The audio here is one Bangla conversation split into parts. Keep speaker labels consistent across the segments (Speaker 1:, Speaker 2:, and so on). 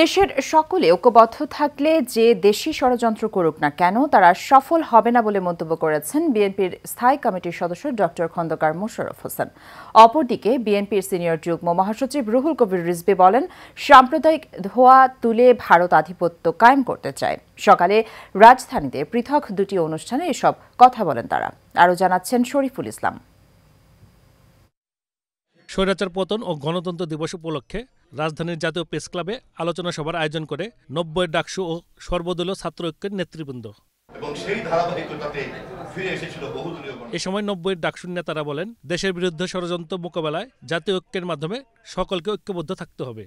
Speaker 1: দেশের সকলে ঐক্যবদ্ধ থাকলে যে দেশি ষড়যন্ত্র করুক না কেন তারা সফল হবে না বলে মন্তব্য করেছেন বিএনপির স্থায়ী কমিটির সদস্য ডক্টর খন্দকার মোশারফ হোসেন অপরদিকে বিএনপির সিনিয়র যুগ্ম মহাসচিব রুহুল কবির রিজবি বলেন সাম্প্রদায়িক ধোয়া তুলে ভারত আধিপত্য কায়েম করতে চায় সকালে রাজধানীতে পৃথক দুটি অনুষ্ঠানে এসব কথা বলেন তারা আরও জানাচ্ছেন শরীফুল ইসলাম
Speaker 2: স্বৈরাচার পতন ও গণতন্ত্র দিবস উপলক্ষে রাজধানীর জাতীয় প্রেস ক্লাবে আলোচনা সভার আয়োজন করে নব্বই ডাকসু ও সর্বদলীয় ছাত্র ঐক্যের নেতৃবৃন্দ
Speaker 3: এবং সেই ধারাবাহিকতাতে ফিরে এসেছিল এ
Speaker 2: সময় নব্বইয়ের ডাকসুর নেতারা বলেন দেশের বিরুদ্ধে ষড়যন্ত্র মোকাবেলায় জাতীয় ঐক্যের মাধ্যমে সকলকে ঐক্যবদ্ধ থাকতে হবে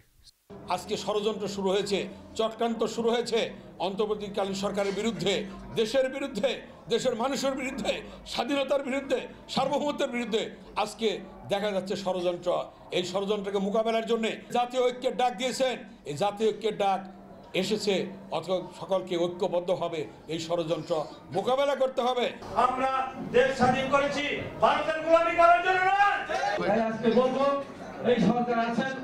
Speaker 4: আজকে ষড়যন্ত্র শুরু হয়েছে চটকান্ত শুরু হয়েছে অন্তর্বর্তীকালীন সরকারের বিরুদ্ধে দেশের বিরুদ্ধে দেশের মানুষের বিরুদ্ধে স্বাধীনতার বিরুদ্ধে সার্বভৌমত্বের বিরুদ্ধে আজকে দেখা যাচ্ছে ষড়যন্ত্র এই ষড়যন্ত্রকে মোকাবেলার জন্যে জাতীয় ঐক্যের ডাক দিয়েছেন এই জাতীয় ঐক্যের ডাক এসেছে অথবা সকলকে ঐক্যবদ্ধ হবে এই ষড়যন্ত্র মোকাবেলা করতে হবে আমরা দেশ স্বাধীন করেছি ভারতের গোলামি করার জন্য আজকে বলবো এই সরকার আছেন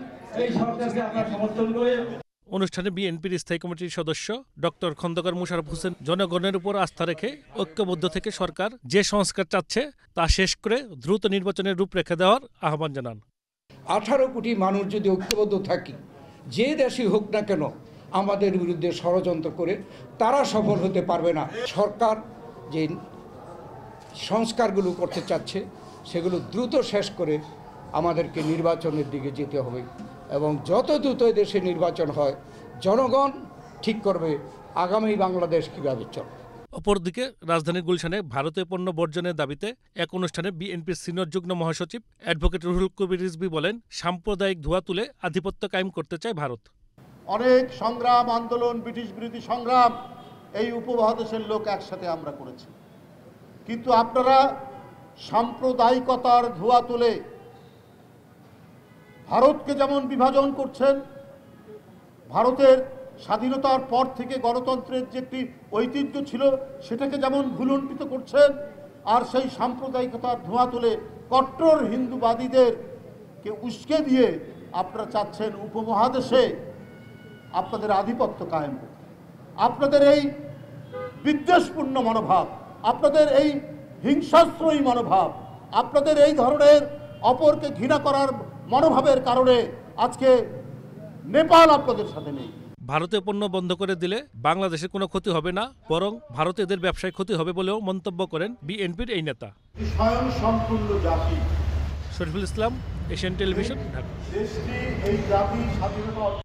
Speaker 2: অনুষ্ঠানে বিএনপির স্থায়ী কমিটির সদস্য ডক্টর খন্দকার মুশারফ হোসেন জনগণের উপর আস্থা রেখে ঐক্যবদ্ধ থেকে সরকার যে সংস্কার চাচ্ছে তা শেষ করে দ্রুত নির্বাচনের রূপরেখা দেওয়ার আহ্বান জানান
Speaker 5: আঠারো কোটি মানুষ যদি ঐক্যবদ্ধ থাকি যে দেশই হোক না কেন আমাদের বিরুদ্ধে ষড়যন্ত্র করে তারা সফল হতে পারবে না সরকার যে সংস্কারগুলো করতে চাচ্ছে সেগুলো দ্রুত শেষ করে আমাদেরকে নির্বাচনের দিকে যেতে হবে এবং যত দ্রুত দেশে নির্বাচন হয় জনগণ ঠিক করবে আগামী বাংলাদেশ কীভাবে চল
Speaker 2: অপরদিকে রাজধানীর গুলশানে ভারতীয় পণ্য বর্জনের দাবিতে এক অনুষ্ঠানে বিএনপির সিনিয়র যুগ্ম মহাসচিব অ্যাডভোকেট রুহুল কবির রিজবি বলেন সাম্প্রদায়িক ধোয়া তুলে আধিপত্য কায়েম করতে চায় ভারত
Speaker 3: অনেক সংগ্রাম আন্দোলন ব্রিটিশ বিরোধী সংগ্রাম এই উপমহাদেশের লোক একসাথে আমরা করেছি কিন্তু আপনারা সাম্প্রদায়িকতার ধোয়া তুলে ভারতকে যেমন বিভাজন করছেন ভারতের স্বাধীনতার পর থেকে গণতন্ত্রের যে একটি ঐতিহ্য ছিল সেটাকে যেমন ভুলণ্ঠিত করছেন আর সেই সাম্প্রদায়িকতার ধোঁয়া তুলে কট্টর হিন্দুবাদীদেরকে উস্কে দিয়ে আপনারা চাচ্ছেন উপমহাদেশে আপনাদের আধিপত্য কায়েম আপনাদের এই বিদ্বেষপূর্ণ মনোভাব আপনাদের এই হিংসাশ্রয়ী মনোভাব আপনাদের এই ধরনের অপরকে ঘৃণা করার মনোভাবের কারণে আজকে নেপাল আপনাদের সাথে নেই
Speaker 2: ভারতে পণ্য বন্ধ করে দিলে বাংলাদেশের কোনো ক্ষতি হবে না বরং ভারতে এদের ব্যবসায় ক্ষতি হবে বলেও মন্তব্য করেন বিএনপির এই নেতা
Speaker 3: স্বয়ং সম্পূর্ণ জাতি
Speaker 2: শরীফুল ইসলাম এশিয়ান টেলিভিশন
Speaker 3: ঢাকা